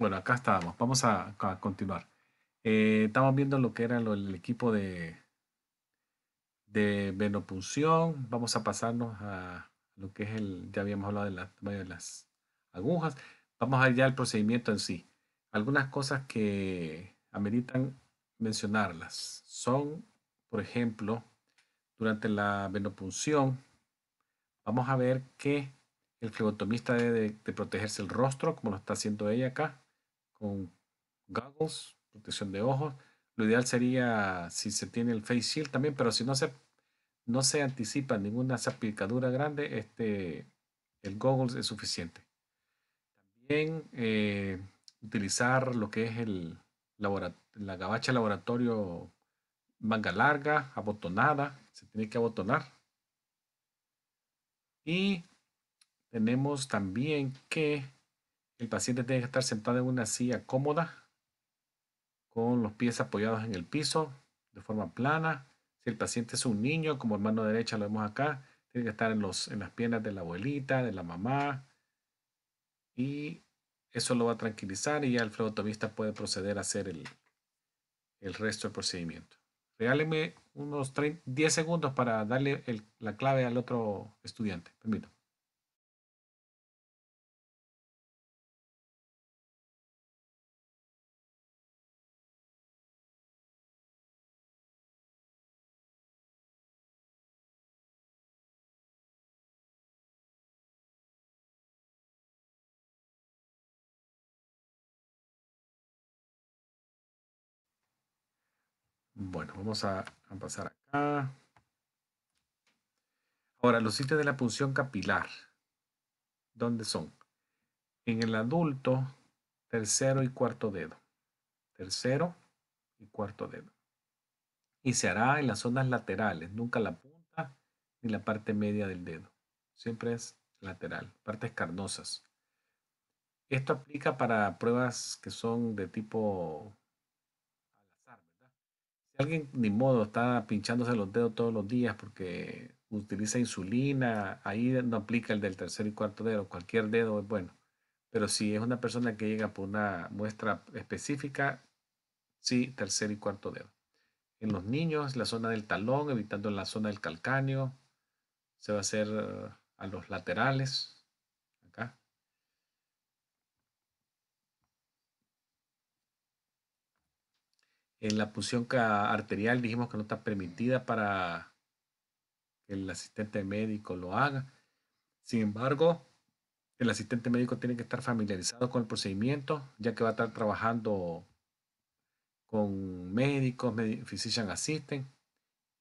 Bueno, acá estábamos. Vamos a, continuar. Eh, estamos viendo lo que era el equipo de, de venopunción. Vamos a pasarnos a lo que es el, ya habíamos hablado del de las agujas. Vamos a ya al procedimiento en sí. Algunas cosas que ameritan mencionarlas son, por ejemplo, durante la venopunción, vamos a ver que el flebotomista debe protegerse el rostro, como lo está haciendo ella acá con goggles, protección de ojos. Lo ideal sería si se tiene el face shield también, pero si no se, no se anticipa ninguna salpicadura grande, este, el goggles es suficiente. También eh, utilizar lo que es el, la gabacha laboratorio manga larga, abotonada, se tiene que abotonar. Y tenemos también que el paciente tiene que estar sentado en una silla cómoda, con los pies apoyados en el piso, de forma plana. Si el paciente es un niño, como mano derecha lo vemos acá, tiene que estar en, los, en las piernas de la abuelita, de la mamá. Y eso lo va a tranquilizar y ya el flebotomista puede proceder a hacer el, el resto del procedimiento. Regáleme unos 10 segundos para darle la clave al otro estudiante. Permítame. vamos a, pasar acá. Ahora, los sitios de la punción capilar. ¿Dónde son? En el adulto, tercero y cuarto dedo. Tercero y cuarto dedo. Y se hará en las zonas laterales, nunca la punta ni la parte media del dedo. Siempre es lateral, partes carnosas. Esto aplica para pruebas que son de tipo alguien, ni modo, está pinchándose los dedos todos los días porque utiliza insulina, ahí no aplica el del tercer y cuarto dedo, cualquier dedo es bueno. Pero si es una persona que llega por una muestra específica, sí, tercer y cuarto dedo. En los niños, la zona del talón, evitando la zona del calcáneo, se va a hacer eh, a los laterales, En la punción arterial dijimos que no está permitida para que el asistente médico lo haga. Sin embargo, el asistente médico tiene que estar familiarizado con el procedimiento, ya que va a estar trabajando con médicos, physician assistant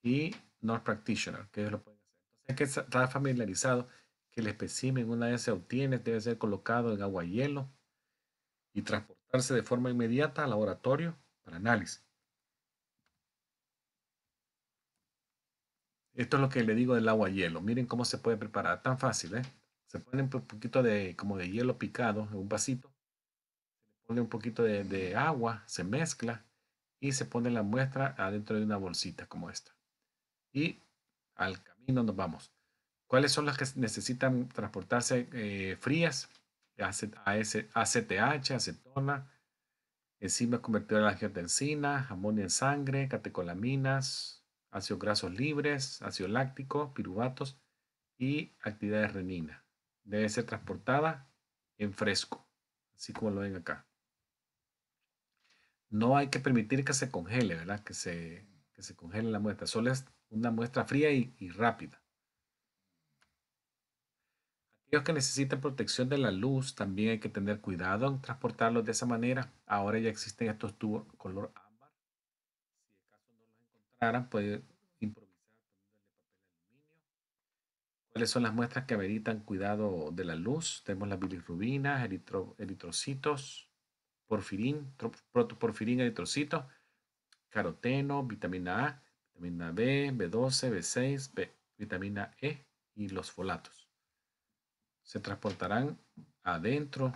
y nurse practitioner, que ellos lo pueden hacer. Entonces que estar familiarizado que el espécimen, una vez se obtiene, debe ser colocado en agua y hielo y transportarse de forma inmediata al laboratorio para análisis. Esto es lo que le digo del agua hielo. Miren cómo se puede preparar. Tan fácil, ¿eh? Se pone un poquito de, como de hielo picado en un vasito. Se pone un poquito de, agua, se mezcla y se pone la muestra adentro de una bolsita como esta. Y al camino nos vamos. ¿Cuáles son las que necesitan transportarse eh, frías? ACTH, acetona, enzimas convertidoras de angiotensina, amonio en sangre, catecolaminas, ácidos grasos libres, ácido láctico, piruvatos y actividades renina. Debe ser transportada en fresco, así como lo ven acá. No hay que permitir que se congele, ¿verdad? Que se, que se congele la muestra. Solo es una muestra fría y, rápida. Aquellos que necesitan protección de la luz también hay que tener cuidado en transportarlos de esa manera. Ahora ya existen estos tubos color puede improvisar aluminio. ¿Cuáles son las muestras que ameritan cuidado de la luz? Tenemos las bilirrubinas, eritrocitos, porfirín, protoporfirín, eritrocitos, caroteno, vitamina A, vitamina B, B12, B6, B, vitamina E y los folatos. Se transportarán adentro,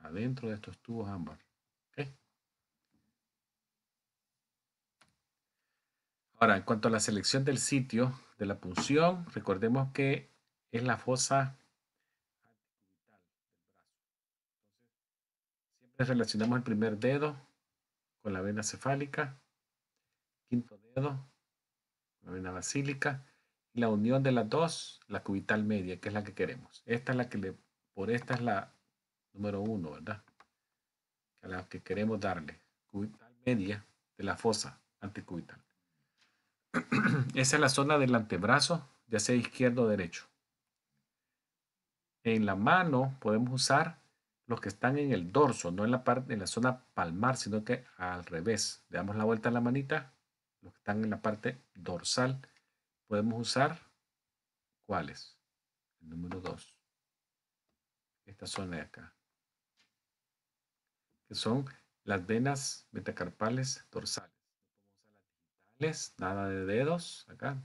adentro de estos tubos ámbar. Ahora, en cuanto a la selección del sitio de la punción, recordemos que es la fosa Siempre relacionamos el primer dedo con la vena cefálica, quinto dedo con la vena basílica y la unión de las dos, la cubital media, que es la que queremos. Esta es la que le, por esta es la número uno, ¿verdad? A la que queremos darle, cubital media de la fosa anticubital. Esa es la zona del antebrazo, ya sea izquierdo o derecho. En la mano podemos usar los que están en el dorso, no en la, parte, en la zona palmar, sino que al revés. Le damos la vuelta a la manita, los que están en la parte dorsal. Podemos usar, ¿cuáles? El número 2. Esta zona de acá. Que son las venas metacarpales dorsales nada de dedos acá,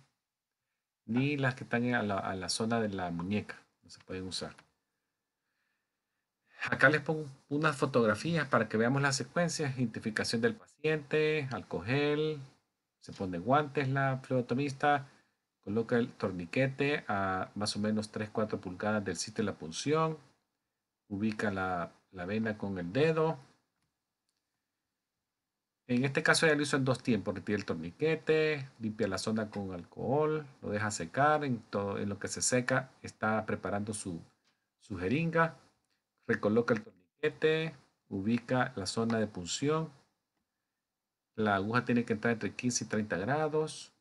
ni ah. las que están en la, zona de la muñeca, no se pueden usar. Acá les pongo unas fotografías para que veamos las secuencias, identificación del paciente, alcohol, se pone guantes la flebotomista, coloca el torniquete a más o menos 3-4 pulgadas del sitio de la punción, ubica la vena con el dedo, en este caso ya lo hizo en dos tiempos, retira el torniquete, limpia la zona con alcohol, lo deja secar, en, todo, en lo que se seca está preparando su, su jeringa, recoloca el torniquete, ubica la zona de punción, la aguja tiene que entrar entre 15 y 30 grados,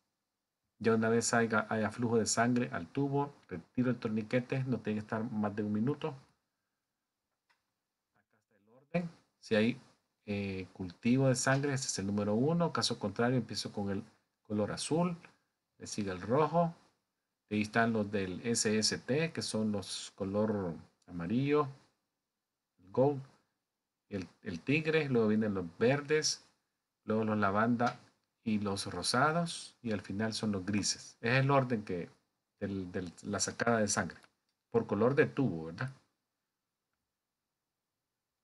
ya una vez haya, haya flujo de sangre al tubo, retiro el torniquete, no tiene que estar más de un minuto. orden, si hay eh, cultivo de sangre, ese es el número uno. Caso contrario, empiezo con el color azul, le sigue el rojo. Ahí están los del SST, que son los color amarillo, el gold, el, el tigre, luego vienen los verdes, luego los lavanda y los rosados, y al final son los grises. Es el orden que de la sacada de sangre, por color de tubo, ¿verdad?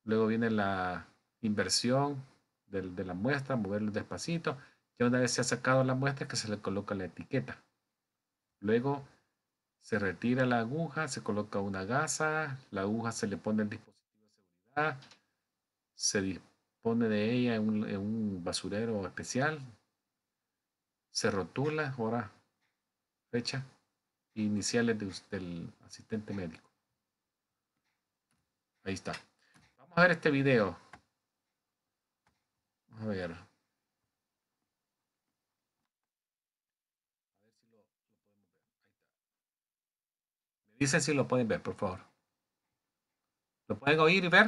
Luego viene la inversión de, la muestra, moverlo despacito. Ya una vez se ha sacado la muestra que se le coloca la etiqueta. Luego se retira la aguja, se coloca una gasa, la aguja se le pone el dispositivo de seguridad, se dispone de ella en un, basurero especial, se rotula, hora, fecha, iniciales del asistente médico. Ahí está. Vamos a ver este video. A ver. Me dicen si lo pueden ver, por favor. ¿Lo pueden oír y ver?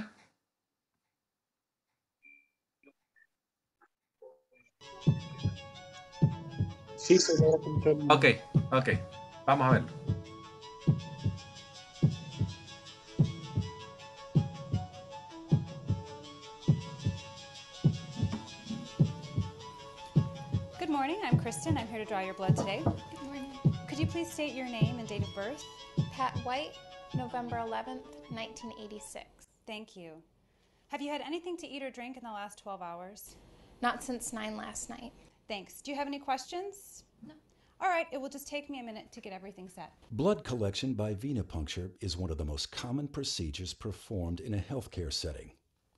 Sí, señora. Ok, ok. Vamos a verlo. Kristen. I'm here to draw your blood today. Good morning. Could you please state your name and date of birth? Pat White, November 11th, 1986. Thank you. Have you had anything to eat or drink in the last 12 hours? Not since 9 last night. Thanks. Do you have any questions? No. All right, it will just take me a minute to get everything set. Blood collection by venipuncture is one of the most common procedures performed in a healthcare setting.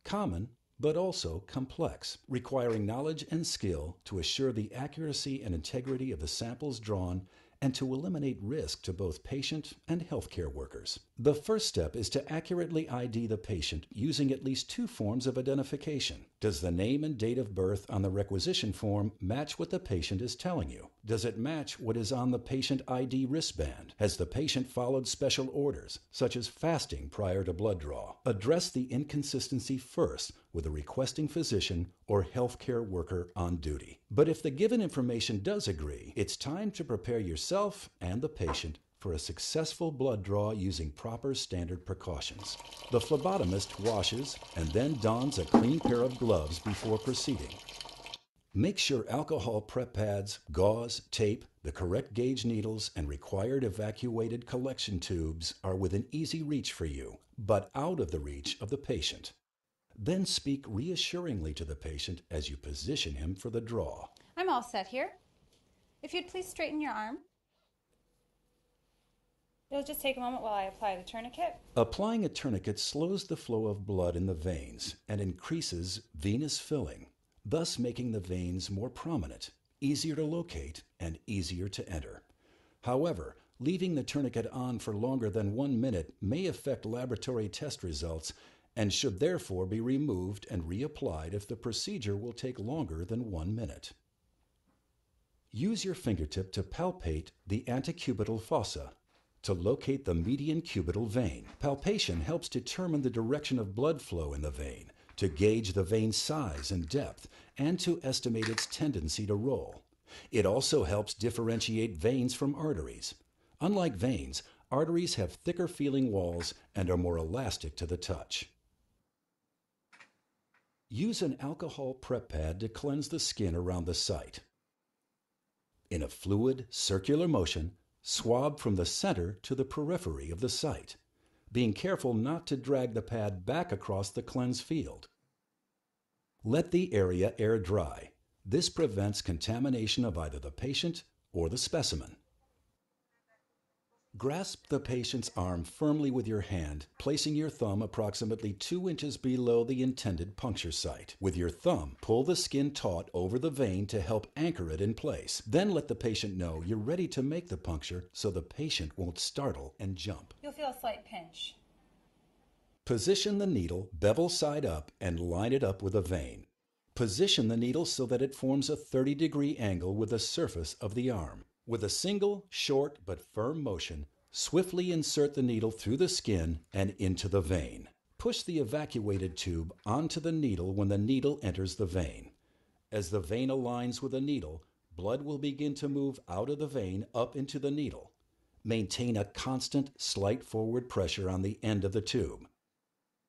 Common but also complex, requiring knowledge and skill to assure the accuracy and integrity of the samples drawn and to eliminate risk to both patient and healthcare workers. The first step is to accurately ID the patient using at least two forms of identification. Does the name and date of birth on the requisition form match what the patient is telling you? Does it match what is on the patient ID wristband? Has the patient followed special orders, such as fasting prior to blood draw? Address the inconsistency first with a requesting physician or healthcare worker on duty. But if the given information does agree, it's time to prepare yourself and the patient for a successful blood draw using proper standard precautions. The phlebotomist washes and then dons a clean pair of gloves before proceeding. Make sure alcohol prep pads, gauze, tape, the correct gauge needles, and required evacuated collection tubes are within easy reach for you, but out of the reach of the patient. Then speak reassuringly to the patient as you position him for the draw. I'm all set here. If you'd please straighten your arm. It'll just take a moment while I apply the tourniquet. Applying a tourniquet slows the flow of blood in the veins and increases venous filling, thus making the veins more prominent, easier to locate, and easier to enter. However, leaving the tourniquet on for longer than one minute may affect laboratory test results and should therefore be removed and reapplied if the procedure will take longer than one minute. Use your fingertip to palpate the antecubital fossa to locate the median cubital vein, palpation helps determine the direction of blood flow in the vein, to gauge the vein's size and depth, and to estimate its tendency to roll. It also helps differentiate veins from arteries. Unlike veins, arteries have thicker feeling walls and are more elastic to the touch. Use an alcohol prep pad to cleanse the skin around the site. In a fluid, circular motion, Swab from the center to the periphery of the site, being careful not to drag the pad back across the cleanse field. Let the area air dry. This prevents contamination of either the patient or the specimen. Grasp the patient's arm firmly with your hand, placing your thumb approximately 2 inches below the intended puncture site. With your thumb, pull the skin taut over the vein to help anchor it in place. Then let the patient know you're ready to make the puncture so the patient won't startle and jump. You'll feel a slight pinch. Position the needle bevel side up and line it up with a vein. Position the needle so that it forms a 30 degree angle with the surface of the arm. With a single, short, but firm motion, swiftly insert the needle through the skin and into the vein. Push the evacuated tube onto the needle when the needle enters the vein. As the vein aligns with the needle, blood will begin to move out of the vein up into the needle. Maintain a constant, slight forward pressure on the end of the tube.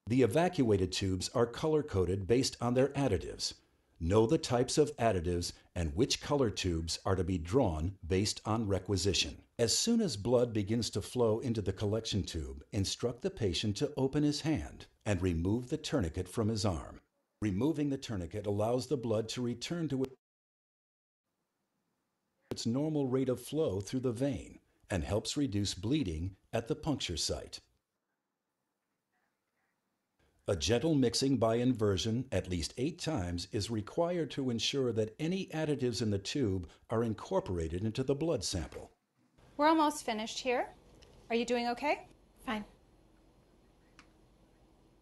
The evacuated tubes are color coded based on their additives. Know the types of additives and which color tubes are to be drawn based on requisition. As soon as blood begins to flow into the collection tube, instruct the patient to open his hand and remove the tourniquet from his arm. Removing the tourniquet allows the blood to return to its normal rate of flow through the vein and helps reduce bleeding at the puncture site. A gentle mixing by inversion at least eight times is required to ensure that any additives in the tube are incorporated into the blood sample. We're almost finished here. Are you doing okay? Fine.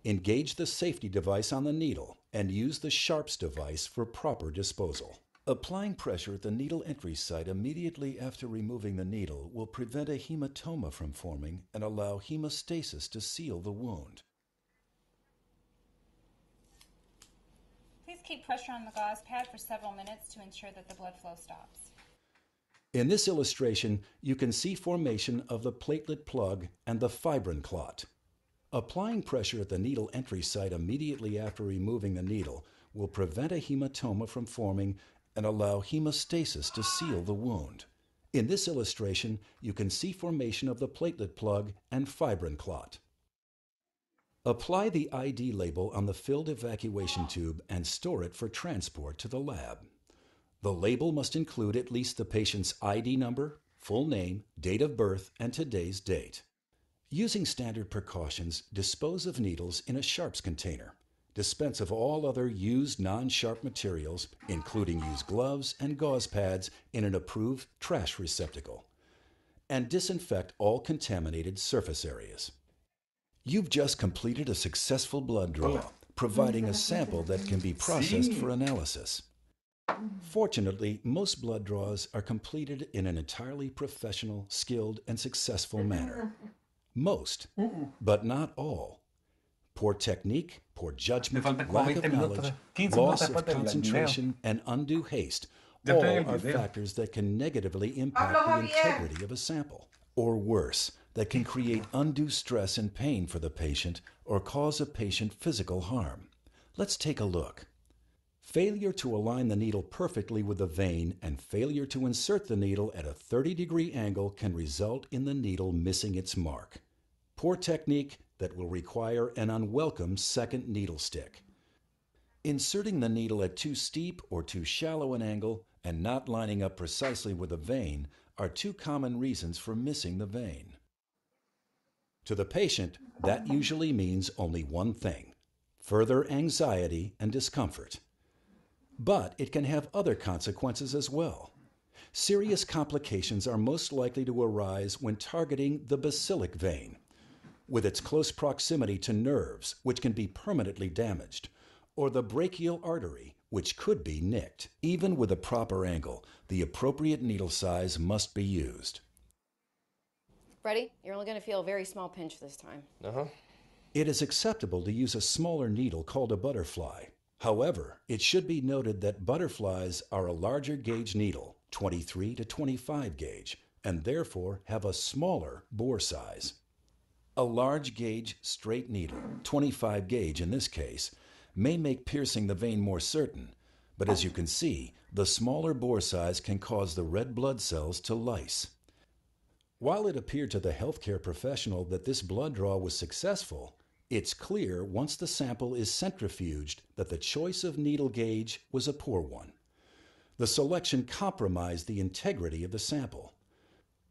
Engage the safety device on the needle and use the Sharps device for proper disposal. Applying pressure at the needle entry site immediately after removing the needle will prevent a hematoma from forming and allow hemostasis to seal the wound. keep pressure on the gauze pad for several minutes to ensure that the blood flow stops. In this illustration, you can see formation of the platelet plug and the fibrin clot. Applying pressure at the needle entry site immediately after removing the needle will prevent a hematoma from forming and allow hemostasis to seal the wound. In this illustration, you can see formation of the platelet plug and fibrin clot. Apply the ID label on the filled evacuation tube and store it for transport to the lab. The label must include at least the patient's ID number, full name, date of birth, and today's date. Using standard precautions, dispose of needles in a sharps container. Dispense of all other used non sharp materials, including used gloves and gauze pads, in an approved trash receptacle. And disinfect all contaminated surface areas. You've just completed a successful blood draw, oh. providing a sample that can be processed for analysis. Fortunately, most blood draws are completed in an entirely professional, skilled, and successful manner. Most, but not all. Poor technique, poor judgment, lack of knowledge, loss of concentration, and undue haste all are factors that can negatively impact the integrity of a sample. Or worse, that can create undue stress and pain for the patient or cause a patient physical harm. Let's take a look. Failure to align the needle perfectly with the vein and failure to insert the needle at a 30 degree angle can result in the needle missing its mark. Poor technique that will require an unwelcome second needle stick. Inserting the needle at too steep or too shallow an angle and not lining up precisely with the vein are two common reasons for missing the vein. To the patient, that usually means only one thing further anxiety and discomfort. But it can have other consequences as well. Serious complications are most likely to arise when targeting the basilic vein, with its close proximity to nerves, which can be permanently damaged, or the brachial artery, which could be nicked. Even with a proper angle, the appropriate needle size must be used. Ready? You're only going to feel a very small pinch this time. Uh huh. It is acceptable to use a smaller needle called a butterfly. However, it should be noted that butterflies are a larger gauge needle, 23 to 25 gauge, and therefore have a smaller bore size. A large gauge straight needle, 25 gauge in this case, may make piercing the vein more certain, but as you can see, the smaller bore size can cause the red blood cells to lice. While it appeared to the healthcare professional that this blood draw was successful, it's clear once the sample is centrifuged that the choice of needle gauge was a poor one. The selection compromised the integrity of the sample.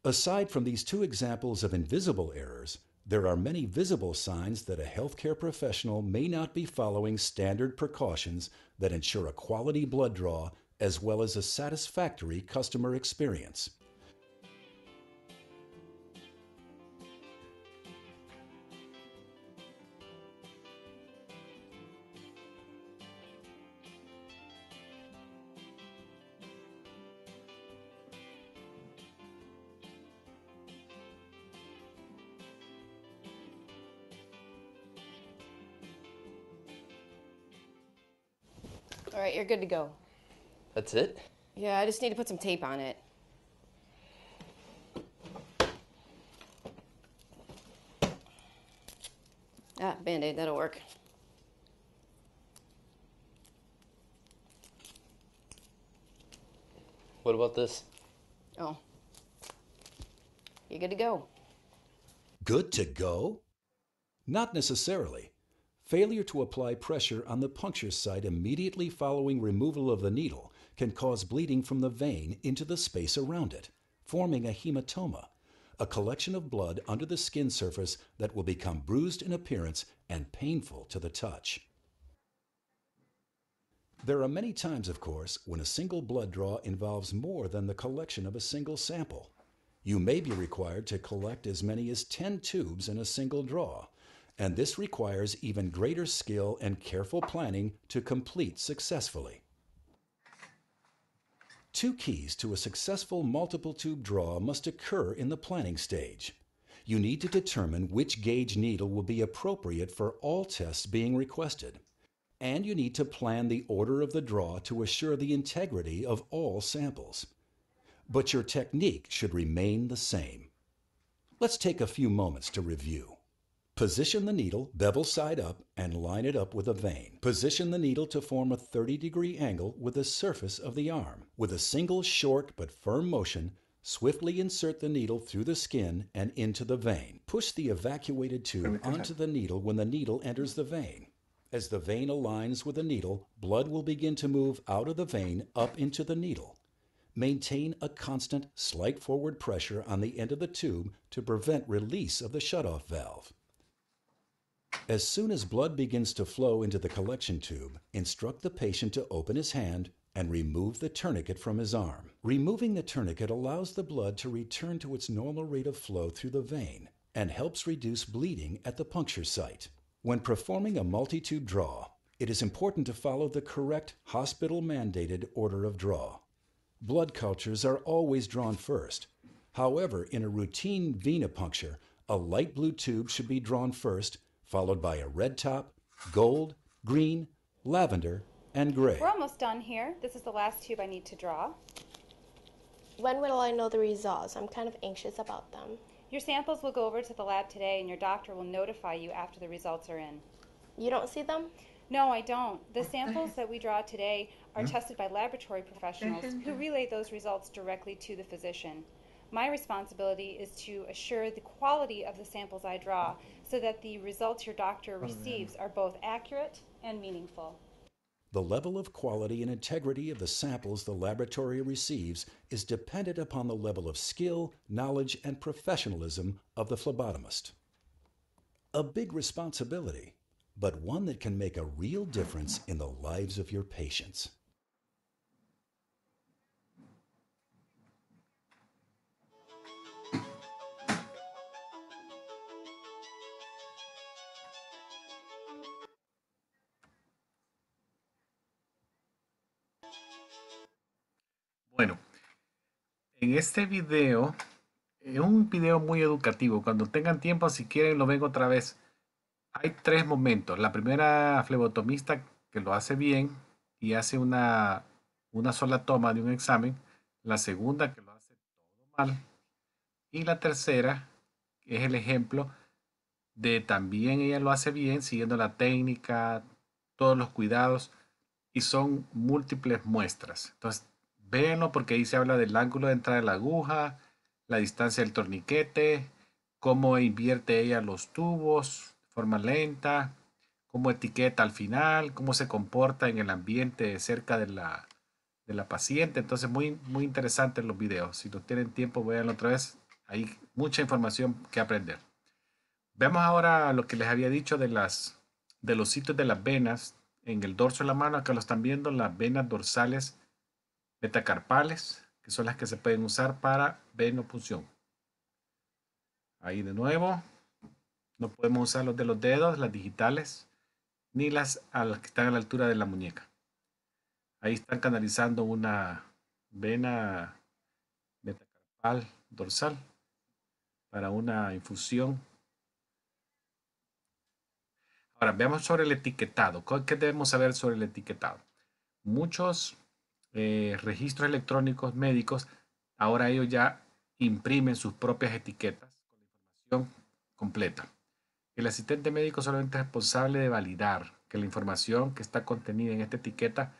Aside from these two examples of invisible errors, there are many visible signs that a healthcare professional may not be following standard precautions that ensure a quality blood draw as well as a satisfactory customer experience. You're good to go. That's it? Yeah, I just need to put some tape on it. Ah, Band-Aid, that'll work. What about this? Oh. You are good to go? Good to go? Not necessarily. Failure to apply pressure on the puncture site immediately following removal of the needle can cause bleeding from the vein into the space around it, forming a hematoma, a collection of blood under the skin surface that will become bruised in appearance and painful to the touch. There are many times, of course, when a single blood draw involves more than the collection of a single sample. You may be required to collect as many as 10 tubes in a single draw, and this requires even greater skill and careful planning to complete successfully. Two keys to a successful multiple tube draw must occur in the planning stage. You need to determine which gauge needle will be appropriate for all tests being requested. And you need to plan the order of the draw to assure the integrity of all samples. But your technique should remain the same. Let's take a few moments to review. Position the needle bevel side up and line it up with a vein. Position the needle to form a 30 degree angle with the surface of the arm. With a single short but firm motion, swiftly insert the needle through the skin and into the vein. Push the evacuated tube onto the needle when the needle enters the vein. As the vein aligns with the needle, blood will begin to move out of the vein up into the needle. Maintain a constant, slight forward pressure on the end of the tube to prevent release of the shutoff valve. As soon as blood begins to flow into the collection tube, instruct the patient to open his hand and remove the tourniquet from his arm. Removing the tourniquet allows the blood to return to its normal rate of flow through the vein and helps reduce bleeding at the puncture site. When performing a multi-tube draw, it is important to follow the correct hospital-mandated order of draw. Blood cultures are always drawn first. However, in a routine venipuncture, a light blue tube should be drawn first followed by a red top, gold, green, lavender, and gray. We're almost done here. This is the last tube I need to draw. When will I know the results? I'm kind of anxious about them. Your samples will go over to the lab today, and your doctor will notify you after the results are in. You don't see them? No, I don't. The samples that we draw today are tested by laboratory professionals who relay those results directly to the physician. My responsibility is to assure the quality of the samples I draw so that the results your doctor oh, receives are both accurate and meaningful. The level of quality and integrity of the samples the laboratory receives is dependent upon the level of skill, knowledge, and professionalism of the phlebotomist. A big responsibility, but one that can make a real difference in the lives of your patients. En este video, es un video muy educativo. Cuando tengan tiempo, si quieren, lo ven otra vez. Hay tres momentos. La primera flebotomista que lo hace bien y hace una, sola toma de un examen. La segunda que lo hace todo mal. Y la tercera es el ejemplo de también ella lo hace bien, siguiendo la técnica, todos los cuidados. Y son múltiples muestras. Entonces, Véanlo, porque ahí se habla del ángulo de entrada de la aguja, la distancia del torniquete, cómo invierte ella los tubos, forma lenta, cómo etiqueta al final, cómo se comporta en el ambiente cerca de la, de la paciente. Entonces, muy, muy interesantes los videos. Si no tienen tiempo, véanlo otra vez. Hay mucha información que aprender. Veamos ahora lo que les había dicho de, las, de los sitios de las venas en el dorso de la mano. Acá lo están viendo, las venas dorsales metacarpales, que son las que se pueden usar para venopunción. Ahí de nuevo, no podemos usar los de los dedos, las digitales, ni las las que están a la altura de la muñeca. Ahí están canalizando una vena metacarpal dorsal para una infusión. Ahora, veamos sobre el etiquetado. ¿Qué debemos saber sobre el etiquetado? Muchos eh, registros electrónicos médicos, ahora ellos ya imprimen sus propias etiquetas con la información completa. El asistente médico solamente es responsable de validar que la información que está contenida en esta etiqueta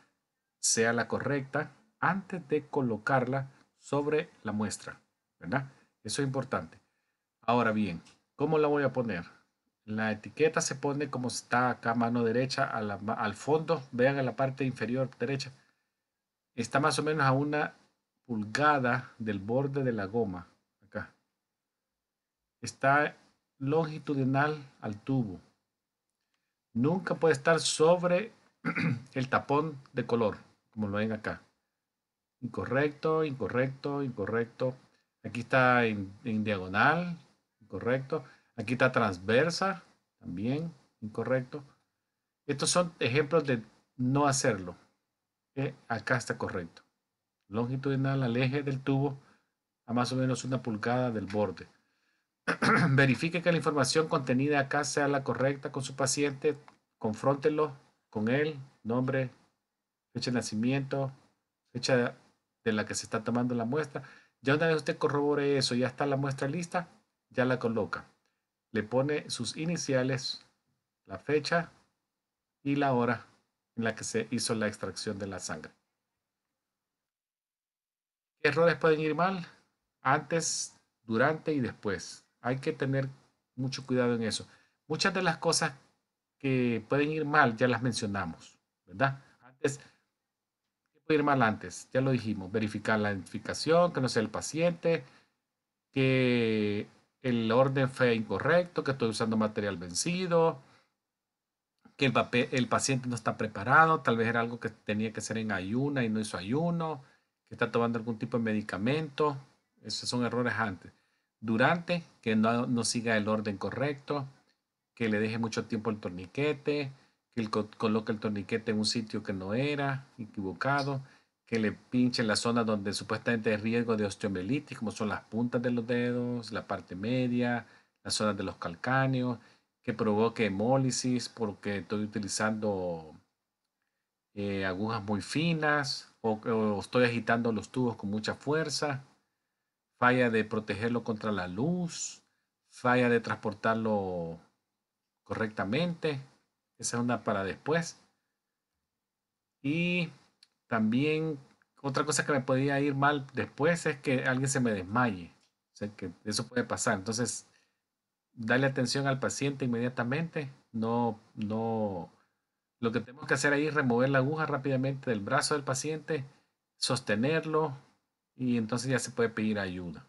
sea la correcta antes de colocarla sobre la muestra. ¿verdad? Eso es importante. Ahora bien, ¿cómo la voy a poner? La etiqueta se pone como está acá, mano derecha, al fondo. Vean en la parte inferior derecha está más o menos a una pulgada del borde de la goma, acá. Está longitudinal al tubo. Nunca puede estar sobre el tapón de color, como lo ven acá. Incorrecto, incorrecto, incorrecto. Aquí está en, diagonal, incorrecto. Aquí está transversa, también incorrecto. Estos son ejemplos de no hacerlo acá está correcto. Longitudinal al eje del tubo a más o menos una pulgada del borde. Verifique que la información contenida acá sea la correcta con su paciente. Confróntelo con él, nombre, fecha de nacimiento, fecha de la que se está tomando la muestra. Ya una vez usted corrobore eso, ya está la muestra lista, ya la coloca. Le pone sus iniciales, la fecha y la hora en la que se hizo la extracción de la sangre. ¿Qué errores pueden ir mal? Antes, durante y después. Hay que tener mucho cuidado en eso. Muchas de las cosas que pueden ir mal ya las mencionamos, ¿verdad? Antes, ¿qué puede ir mal antes? Ya lo dijimos, verificar la identificación, que no sea el paciente, que el orden fue incorrecto, que estoy usando material vencido, que el, papel, el paciente no está preparado, tal vez era algo que tenía que hacer en ayuna y no hizo ayuno, que está tomando algún tipo de medicamento. Esos son errores antes. Durante, que no, no siga el orden correcto, que le deje mucho tiempo el torniquete, que coloque el torniquete en un sitio que no era, equivocado, que le pinche en la zona donde supuestamente hay riesgo de osteomielitis, como son las puntas de los dedos, la parte media, las zonas de los calcáneos, que provoque hemólisis porque estoy utilizando eh, agujas muy finas o, estoy agitando los tubos con mucha fuerza, falla de protegerlo contra la luz, falla de transportarlo correctamente, esa es una para después. Y también otra cosa que me podía ir mal después es que alguien se me desmaye, o sea que eso puede pasar, entonces darle atención al paciente inmediatamente. No, no. Lo que tenemos que hacer ahí es remover la aguja rápidamente del brazo del paciente, sostenerlo y entonces ya se puede pedir ayuda.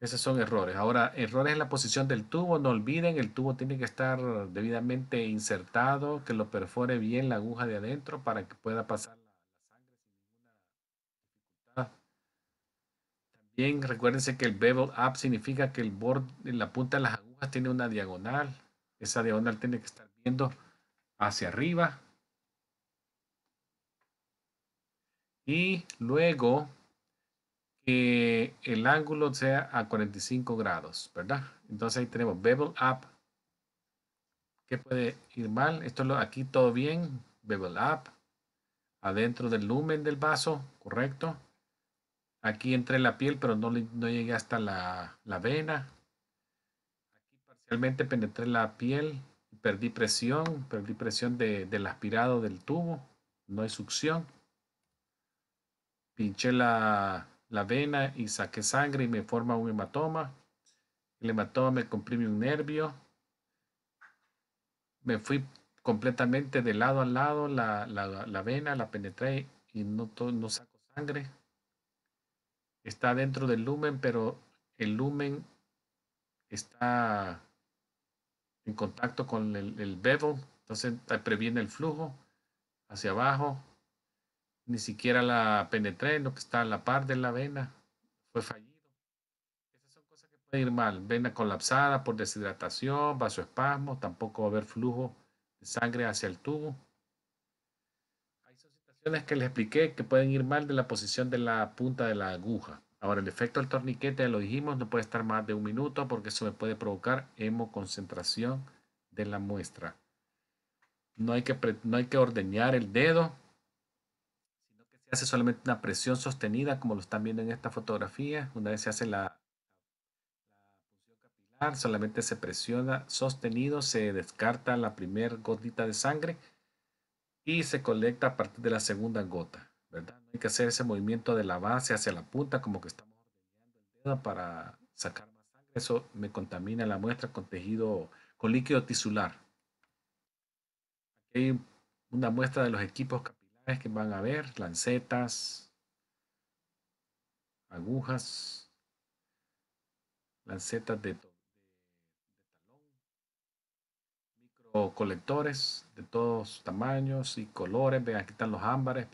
Esos son errores. Ahora, errores en la posición del tubo. No olviden, el tubo tiene que estar debidamente insertado, que lo perfore bien la aguja de adentro para que pueda pasar Bien, recuérdense que el bevel up significa que el borde, la punta de las agujas tiene una diagonal. Esa diagonal tiene que estar viendo hacia arriba. Y luego que el ángulo sea a 45 grados, ¿verdad? Entonces ahí tenemos bevel up. ¿Qué puede ir mal? Esto lo, aquí todo bien, bevel up. Adentro del lumen del vaso, correcto. Aquí entré en la piel, pero no, llegué hasta la, vena. Aquí parcialmente penetré la piel perdí presión, perdí presión de, del aspirado del tubo. No hay succión. Pinché la, vena y saqué sangre y me forma un hematoma. El hematoma me comprime un nervio. Me fui completamente de lado a lado la, vena, la penetré y no, no saco sangre está dentro del lumen, pero el lumen está en contacto con el, bebo. entonces previene el flujo hacia abajo. Ni siquiera la penetré en lo que está en la par de la vena. Fue fallido. Esas son cosas que pueden ir mal. Vena colapsada por deshidratación, vasoespasmo, tampoco va a haber flujo de sangre hacia el tubo que les expliqué que pueden ir mal de la posición de la punta de la aguja. Ahora, el efecto del torniquete, ya lo dijimos, no puede estar más de un minuto porque eso me puede provocar hemoconcentración de la muestra. No hay que, no hay que ordeñar el dedo, sino que se hace solamente una presión sostenida, como lo están viendo en esta fotografía. Una vez se hace la, función capilar, solamente se presiona sostenido, se descarta la primera gotita de sangre y se colecta a partir de la segunda gota, ¿verdad? hay que hacer ese movimiento de la base hacia la punta como que estamos el dedo para sacar más sangre. Eso me contamina la muestra con tejido, con líquido tisular. Aquí una muestra de los equipos capilares que van a ver, lancetas, agujas, lancetas de todo o colectores de todos tamaños y colores. Vean, aquí están los ámbares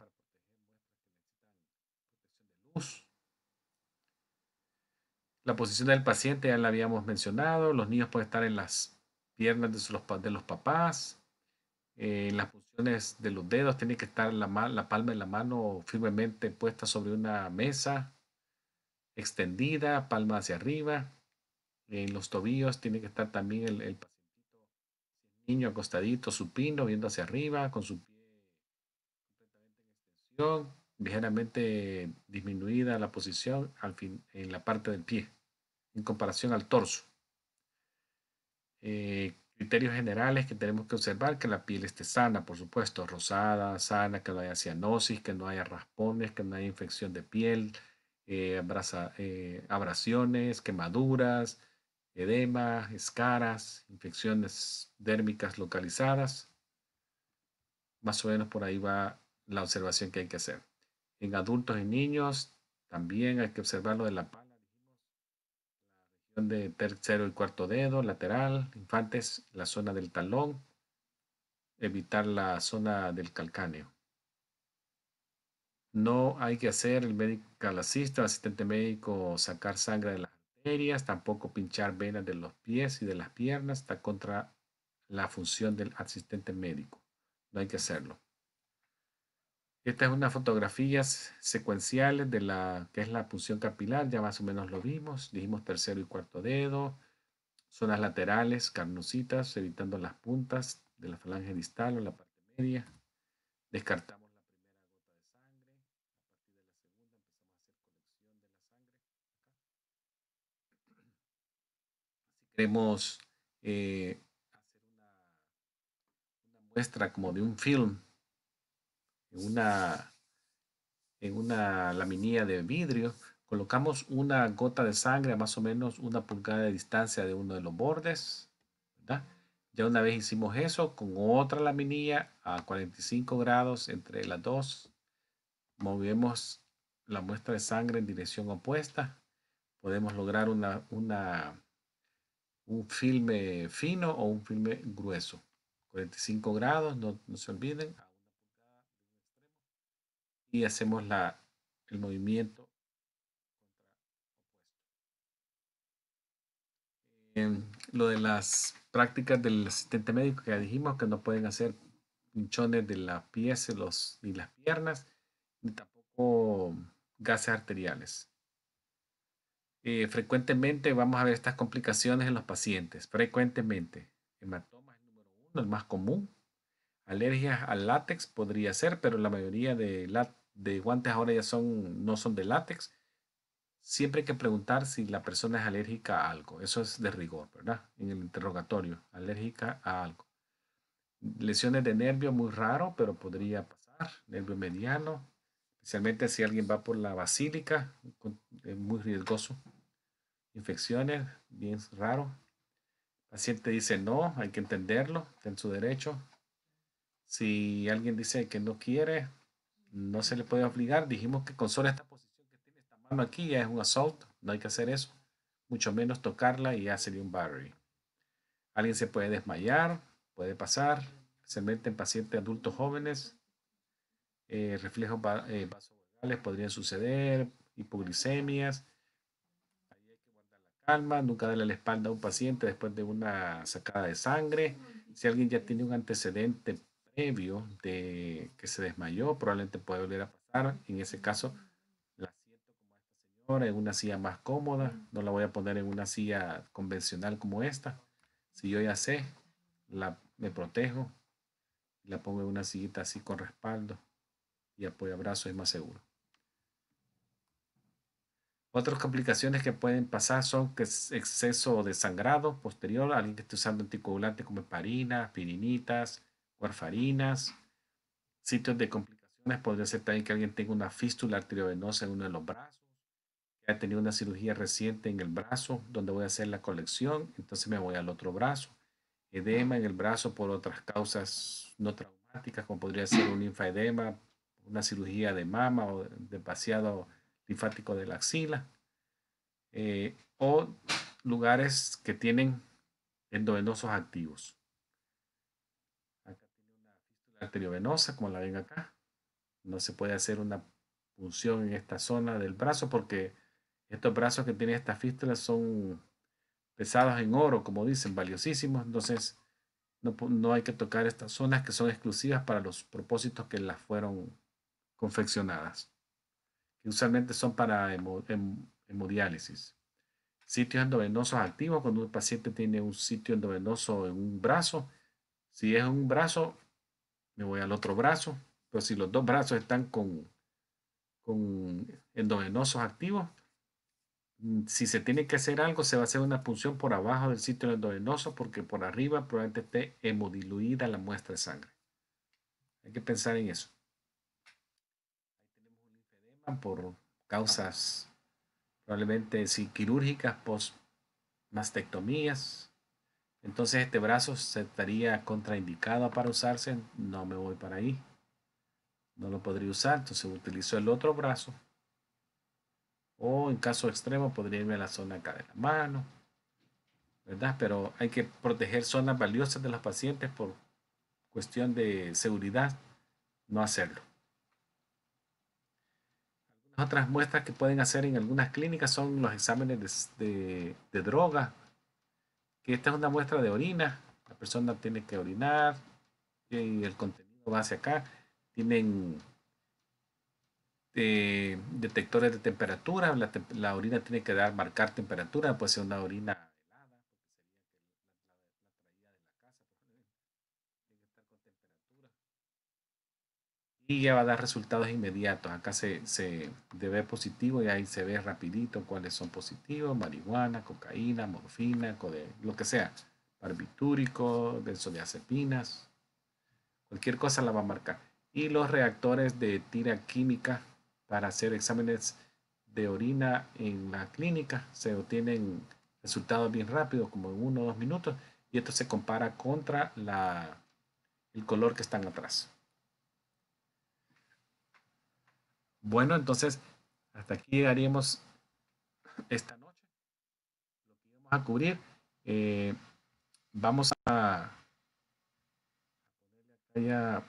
La posición del paciente ya la habíamos mencionado. Los niños pueden estar en las piernas de, los, los papás. En eh, las posiciones de los dedos tiene que estar la, la palma de la mano firmemente puesta sobre una mesa extendida, palma hacia arriba. En los tobillos tiene que estar también el, el paciente niño acostadito, supino, viendo hacia arriba, con su pie ligeramente disminuida la posición al fin, en la parte del pie, en comparación al torso. Eh, criterios generales que tenemos que observar, que la piel esté sana, por supuesto, rosada, sana, que no haya cianosis, que no haya raspones, que no haya infección de piel, eh, eh abrasiones, quemaduras, edema, escaras, infecciones dérmicas localizadas. Más o menos por ahí va la observación que hay que hacer. En adultos y niños también hay que observar lo de la pala, la región de tercero y cuarto dedo, lateral, infantes, la zona del talón, evitar la zona del calcáneo. No hay que hacer el médico, al asistente médico, sacar sangre de la tampoco pinchar venas de los pies y de las piernas, está contra la función del asistente médico. No hay que hacerlo. Esta es una fotografía secuencial de la que es la punción capilar, ya más o menos lo vimos. Dijimos tercero y cuarto dedo, zonas laterales, carnositas, evitando las puntas de la falange distal o la parte media. Descartamos queremos eh, hacer una, muestra como de un film en una, en una laminilla de vidrio. Colocamos una gota de sangre a más o menos una pulgada de distancia de uno de los bordes. Ya una vez hicimos eso con otra laminilla a 45 grados entre las dos. Movemos la muestra de sangre en dirección opuesta. Podemos lograr una un filme fino o un filme grueso. 45 grados, no, se olviden. Y hacemos la, el movimiento em, lo de las prácticas del asistente médico que ya dijimos que no pueden hacer pinchones de las pies los, las piernas, ni tampoco gases arteriales. Eh, frecuentemente vamos a ver estas complicaciones en los pacientes, frecuentemente. Hematoma es el número uno, el más común. Alergias al látex podría ser, pero la mayoría de, de guantes ahora ya son, no son de látex. Siempre hay que preguntar si la persona es alérgica a algo. Eso es de rigor, ¿verdad? En el interrogatorio, alérgica a algo. Lesiones de nervio, muy raro, pero podría pasar. Nervio mediano, especialmente si alguien va por la basílica, es eh, muy riesgoso. Infecciones, bien raro. El paciente dice no, hay que entenderlo, está en su derecho. Si alguien dice que no quiere, no se le puede obligar. Dijimos que con solo esta posición que tiene esta mano aquí ya es un asalto, no hay que hacer eso. Mucho menos tocarla y ya sería un battery. Alguien se puede desmayar, puede pasar, mete en pacientes adultos jóvenes eh, reflejos eh, vasovagales podrían suceder, hipoglicemias. Ahí hay que guardar la calma, nunca darle la espalda a un paciente después de una sacada de sangre. Si alguien ya tiene un antecedente previo de que se desmayó, probablemente puede volver a pasar. En ese caso, la siento como señora en una silla más cómoda. No la voy a poner en una silla convencional como esta. Si yo ya sé, la, me protejo, la pongo en una sillita así con respaldo y apoyo abrazo es más seguro. Otras complicaciones que pueden pasar son que es exceso de sangrado posterior, alguien que esté usando anticoagulantes como heparina, pirinitas, warfarinas. Sitios de complicaciones podría ser también que alguien tenga una fístula arteriovenosa en uno de los brazos, que haya tenido una cirugía reciente en el brazo donde voy a hacer la colección, entonces me voy al otro brazo. Edema en el brazo por otras causas no traumáticas, como podría ser un linfaedema una cirugía de mama o de paseado linfático de la axila, eh, o lugares que tienen endovenosos activos. Acá tiene una fístula arteriovenosa, como la ven acá. No se puede hacer una punción en esta zona del brazo porque estos brazos que tienen estas fístulas son pesados en oro, como dicen, valiosísimos. Entonces, no, no, hay que tocar estas zonas que son exclusivas para los propósitos que las fueron confeccionadas, que usualmente son para hemodiálisis. Sitios endovenosos activos, cuando un paciente tiene un sitio endovenoso en un brazo, si es un brazo, me voy al otro brazo, pero si los dos brazos están con, con endovenosos activos, mm, si se tiene que hacer algo, se va a hacer una punción por abajo del sitio endovenoso porque por arriba probablemente esté hemodiluida la muestra de sangre. Hay que pensar en eso por causas probablemente quirúrgicas, post-mastectomías. Entonces este brazo estaría contraindicado para usarse. No me voy para ahí. No lo podría usar. Entonces utilizo el otro brazo. O en caso extremo podría irme a la zona acá de la mano. ¿Verdad? Pero hay que proteger zonas valiosas de los pacientes por cuestión de seguridad. No hacerlo. Otras muestras que pueden hacer en algunas clínicas son los exámenes de, de, droga, que esta es una muestra de orina, la persona tiene que orinar y el contenido va hacia acá. Tienen eh, detectores de temperatura, la, orina tiene que dar, marcar temperatura, puede ser una orina y ya va a dar resultados inmediatos. Acá se, se debe positivo y ahí se ve rapidito cuáles son positivos, marihuana, cocaína, morfina, code, lo que sea, barbitúrico, benzodiazepinas, cualquier cosa la va a marcar. Y los reactores de tira química para hacer exámenes de orina en la clínica se obtienen resultados bien rápidos, como en uno o dos minutos, y esto se compara contra el color que están atrás. Bueno, entonces hasta aquí llegaríamos esta noche. Lo que vamos a cubrir, eh, vamos a ponerle acá ya